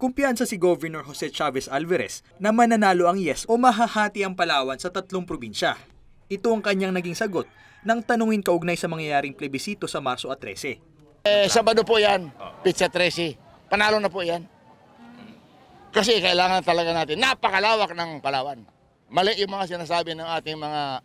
Kumpiyansa si Governor Jose Chavez Alvarez na mananalo ang yes o mahahati ang Palawan sa tatlong probinsya. Ito ang kanyang naging sagot nang tanungin kaugnay sa mangyayaring plebisito sa Marso at 13. Eh, Sabado po yan, Pizza 13. Panalo na po yan. Kasi kailangan talaga natin, napakalawak ng Palawan. Mali yung mga sinasabi ng ating mga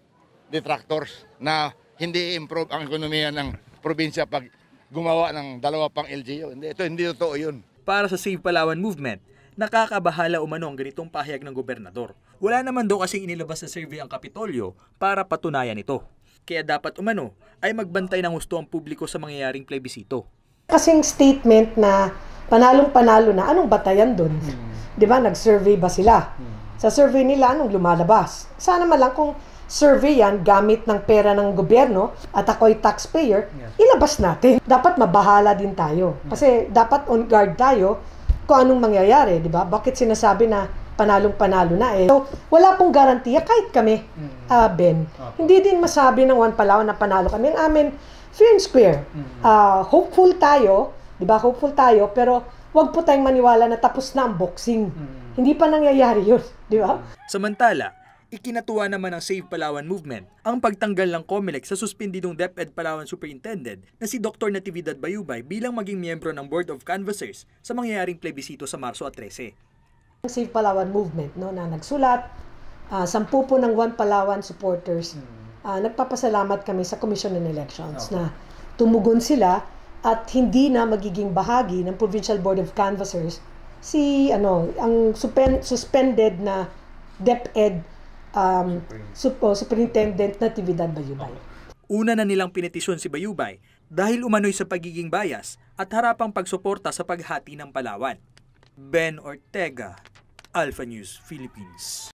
detractors na hindi improve ang ekonomiya ng probinsya pag gumawa ng dalawa pang LGU. Hindi, ito hindi totoo yun para sa Save Palawan movement, nakakabahala umano ang ganitong pahayag ng gobernador. Wala naman daw kasing inilabas sa survey ang Kapitolyo para patunayan ito. Kaya dapat umano ay magbantay ng gusto ang publiko sa mangyayaring plebisito. Kasing statement na panalong-panalo na, anong batayan doon? Hmm. Di ba, nag-survey ba sila? Hmm. Sa survey nila, anong lumalabas? Sana man lang kung survey yan gamit ng pera ng gobyerno at ako'y taxpayer, yes. ilabas natin. Dapat mabahala din tayo. Kasi dapat on guard tayo kung anong mangyayari, di ba? Bakit sinasabi na panalong-panalo na eh. So, wala pong garantiya kahit kami, mm-hmm. uh, Ben. Okay. Hindi din masabi ng Juan Palawan na panalo kami. Ang amin, fair and square. Mm-hmm. Uh, hopeful tayo, di ba? Hopeful tayo, pero wag po tayong maniwala na tapos na ang boxing. Mm-hmm. Hindi pa nangyayari yun, di ba? Mm. Samantala, ikinatuwa naman ng Save Palawan Movement ang pagtanggal ng COMELEC sa suspendidong DepEd Palawan Superintendent na si Dr. Natividad Bayubay bilang maging miyembro ng Board of Canvassers sa mangyayaring plebisito sa Marso 13. Ang Save Palawan Movement no, na nagsulat, uh, sampu po ng One Palawan supporters, uh, nagpapasalamat kami sa Commission on Elections okay. na tumugon sila at hindi na magiging bahagi ng Provincial Board of Canvassers si ano ang suspended na DepEd um, supo, Superintendent Natividad Bayubay. Una na nilang pinetisyon si Bayubay dahil umano'y sa pagiging bias at harapang pagsuporta sa paghati ng Palawan. Ben Ortega, Alpha News Philippines.